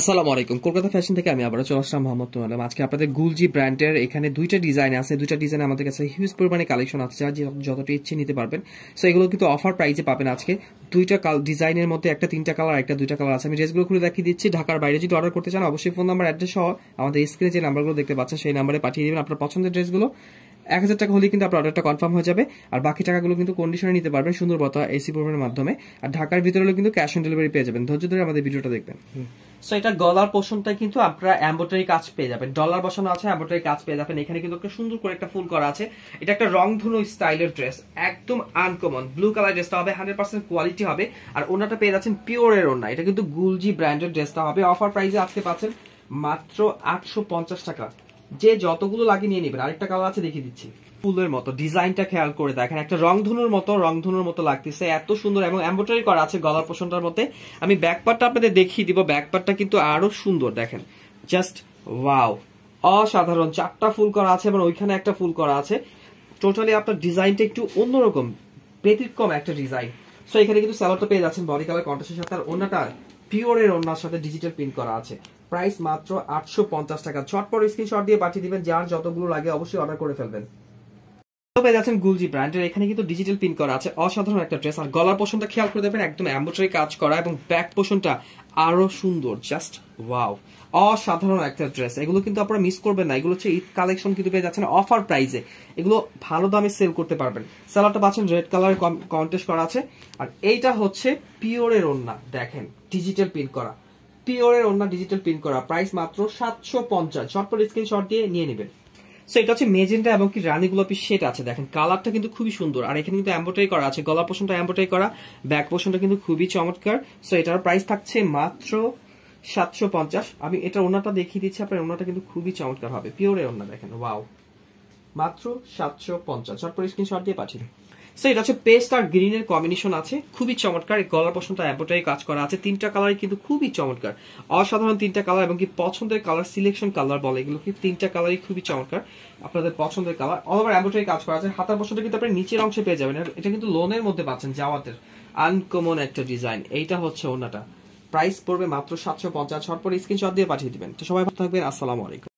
আসসালামু আলাইকুম কলকাতা ফ্যাশন থেকে আমি আবারও চলে আসলাম মোহাম্মদ তোমালাম আজকে আপনাদের গুলজি ব্র্যান্ডের এখানে দুইটা ডিজাইন আছে দুইটা ডিজাইন আমাদের কাছে হিউজ পরিমাণে কালেকশন আছে যা যতটা ইচ্ছে নিতে পারবেন সো এগুলো কিন্তু অফার প্রাইসে পাবেন আজকে দুইটা ডিজাইনের মধ্যে একটা তিনটা কালার একটা দুইটা কালার আছে আমি ড্রেসগুলো খুলে দেখিয়ে দিচ্ছি ঢাকার বাইরে যদি অর্ডার করতে চান অবশ্যই ফোন নাম্বার অ্যাড্রেস সহ আমাদের স্ক্রিনে যে নাম্বারগুলো দেখতে পাচ্ছেন সেই নাম্বারে পাঠিয়ে দেবেন আপনার পছন্দের ড্রেসগুলো এক হাজার টাকা হলেই কিন্তু আপনার অর্ডারটা কনফার্ম হয়ে যাবে আর বাকি টাকাগুলো কিন্তু কন্ডিশনে নিতে পারবেন সুন্দর সুন্দরবতা এসি প্রোগ্রামের মাধ্যমে আর ঢাকার ভিতরেও কিন্তু ক্যাশ অন ডেলিভারি পেয়ে যাবেন ধৈর্য ধরে আমাদের ভিডিওটা দেখবেন সো এটা গলার পোষণটা কিন্তু আপনারা অ্যাম্বোটারি কাজ পেয়ে যাবেন ডলার বসানো আছে অ্যাম্বোটারি কাজ পেয়ে যাবেন এখানে কিন্তু একটা সুন্দর করে একটা ফুল করা আছে এটা একটা রং রংধনু স্টাইলের ড্রেস একদম আনকমন ব্লু কালার ড্রেসটা হবে হান্ড্রেড পার্সেন্ট কোয়ালিটি হবে আর ওনাটা পেয়ে যাচ্ছেন পিওরের ওনা এটা কিন্তু গুলজি ব্র্যান্ডের ড্রেসটা হবে অফার প্রাইসে আজকে পাচ্ছেন মাত্র আটশো টাকা যে যতগুলো লাগে নিয়ে নেবেন আরেকটা কালার আছে দেখিয়ে দিচ্ছি ফুলের মতো ডিজাইনটা খেয়াল করে দেখেন একটা রংধনুর মতো রংধনুর মতো লাগতেছে এত সুন্দর এবং এম্বোটারি করা আছে গলার পোষণটার মতে আমি ব্যাকপারটা আপনাদের দেখিয়ে দিব ব্যাকপারটা কিন্তু আরো সুন্দর দেখেন জাস্ট ওয়াও অসাধারণ চারটা ফুল করা আছে এবং ওইখানে একটা ফুল করা আছে টোটালি আপনার ডিজাইনটা একটু অন্যরকম ব্যতিক্রম একটা ডিজাইন সো এখানে কিন্তু স্যালারটা পেয়ে যাচ্ছেন বডি কালার কন্ট্রাস্টের সাথে আর অন্যটা পিওরের অন্যার সাথে ডিজিটাল প্রিন্ট করা আছে প্রাইস মাত্র আটশো পঞ্চাশ টাকা ছটপট স্ক্রিনশট দিয়ে পাঠিয়ে দিবেন যার যতগুলো লাগে অবশ্যই অর্ডার করে ফেলবেন পেয়ে যাচ্ছেন গুলজি ব্র্যান্ডের এখানে কিন্তু ডিজিটাল পিন করা আছে অসাধারণ একটা ড্রেস আর গলার পোষণটা খেয়াল করে দেবেন একদম অ্যাম্বোটারি কাজ করা এবং ব্যাক পোষণটা আরো সুন্দর জাস্ট ওয়াও অসাধারণ একটা ড্রেস এগুলো কিন্তু আপনারা মিস করবেন না এগুলো হচ্ছে ঈদ কালেকশন কিন্তু পেয়ে যাচ্ছেন অফার প্রাইসে এগুলো ভালো দামে সেল করতে পারবেন সালাডটা পাচ্ছেন রেড কালারের কন্টেস্ট করা আছে আর এইটা হচ্ছে পিওরের ওন্না দেখেন ডিজিটাল প্রিন্ট করা পিওরের অন্য ডিজিটাল প্রিন্ট করা প্রাইস মাত্র সাতশো পঞ্চাশ ঝটপট স্ক্রিনশট দিয়ে নিয়ে নেবেন সো এটা হচ্ছে মেজেন্টা এবং কি রানী গোলাপি শেড আছে দেখেন কালারটা কিন্তু খুবই সুন্দর আর এখানে কিন্তু অ্যাম্বোটারি করা আছে গলা পোষণটা অ্যাম্বোটারি করা ব্যাক পোষণটা কিন্তু খুবই চমৎকার সো এটার প্রাইস থাকছে মাত্র সাতশো পঞ্চাশ আমি এটা ওনাটা দেখিয়ে দিচ্ছি আপনার ওনাটা কিন্তু খুবই চমৎকার হবে পিওরের ওনা দেখেন ওয়াও মাত্র সাতশো পঞ্চাশ ঝটপট স্ক্রিনশট দিয়ে পাঠিয়ে সো এটা হচ্ছে পেস্ট আর গ্রিনের কম্বিনেশন আছে খুবই চমৎকার এই গলার পশমটা অ্যাম্বোটারি কাজ করা আছে তিনটা কালারই কিন্তু খুবই চমৎকার অসাধারণ তিনটা কালার এবং কি পছন্দের কালার সিলেকশন কালার বলে এগুলো কি তিনটা কালারই খুবই চমৎকার আপনাদের পছন্দের কালার অল ওভার অ্যাম্বোটারি কাজ করা আছে হাতার পশমটা কিন্তু আপনি নিচের অংশে পেয়ে যাবেন এটা কিন্তু লোনের মধ্যে পাচ্ছেন জাওয়াতের আনকমন একটা ডিজাইন এইটা হচ্ছে ওনাটা প্রাইস পড়বে মাত্র সাতশো পঞ্চাশ হট পরে স্ক্রিনশট দিয়ে পাঠিয়ে দিবেন তো সবাই ভালো থাকবেন আসসালামু আলাইকুম